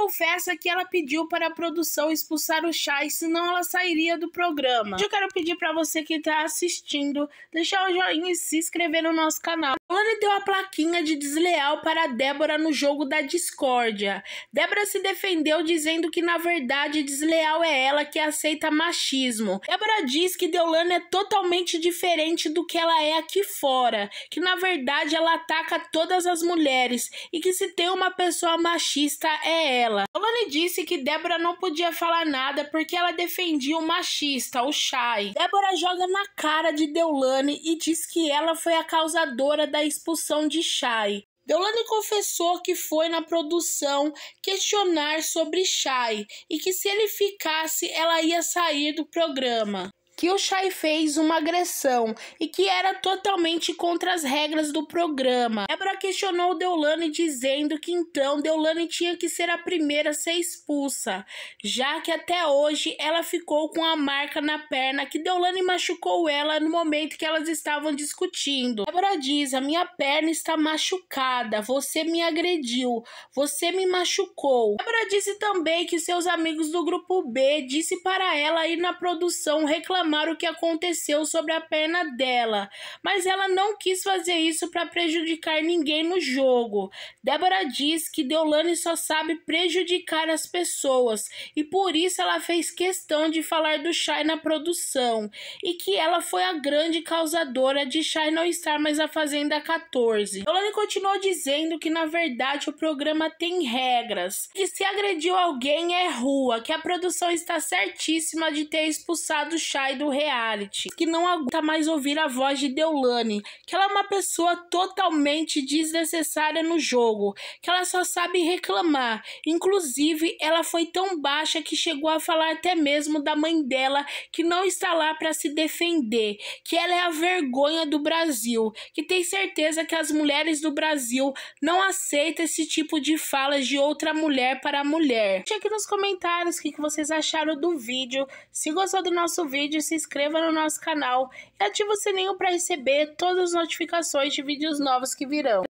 confessa que ela pediu para a produção expulsar o Chay, senão ela sairia do programa. Eu quero pedir para você que está assistindo, deixar o joinha e se inscrever no nosso canal. Lani deu a plaquinha de desleal para Débora no jogo da discórdia. Débora se defendeu dizendo que na verdade desleal é ela que aceita machismo. Débora diz que Deolane é totalmente diferente do que ela é aqui fora, que na verdade ela ataca todas as mulheres e que se tem uma pessoa machista é ela ela. disse que Débora não podia falar nada porque ela defendia o machista, o Shai. Débora joga na cara de Deulane e diz que ela foi a causadora da expulsão de Shai. Deolane confessou que foi na produção questionar sobre Shai e que se ele ficasse, ela ia sair do programa que o Shai fez uma agressão e que era totalmente contra as regras do programa. Débora questionou Deolane dizendo que então Deolane tinha que ser a primeira a ser expulsa, já que até hoje ela ficou com a marca na perna que Deolane machucou ela no momento que elas estavam discutindo. Débora diz: "A minha perna está machucada, você me agrediu, você me machucou". Débora disse também que seus amigos do grupo B disse para ela ir na produção reclamar reclamar o que aconteceu sobre a perna dela, mas ela não quis fazer isso para prejudicar ninguém no jogo. Débora diz que Deolane só sabe prejudicar as pessoas e por isso ela fez questão de falar do Shai na produção e que ela foi a grande causadora de Shai não estar mais na Fazenda 14. Deolane continuou dizendo que na verdade o programa tem regras, que se agrediu alguém é rua, que a produção está certíssima de ter expulsado Shai do reality, que não aguenta mais ouvir a voz de Deulane, que ela é uma pessoa totalmente desnecessária no jogo, que ela só sabe reclamar. Inclusive, ela foi tão baixa que chegou a falar até mesmo da mãe dela, que não está lá para se defender, que ela é a vergonha do Brasil, que tem certeza que as mulheres do Brasil não aceitam esse tipo de falas de outra mulher para mulher. Deixa aqui nos comentários o que vocês acharam do vídeo. Se gostou do nosso vídeo, se inscreva no nosso canal e ative o sininho para receber todas as notificações de vídeos novos que virão.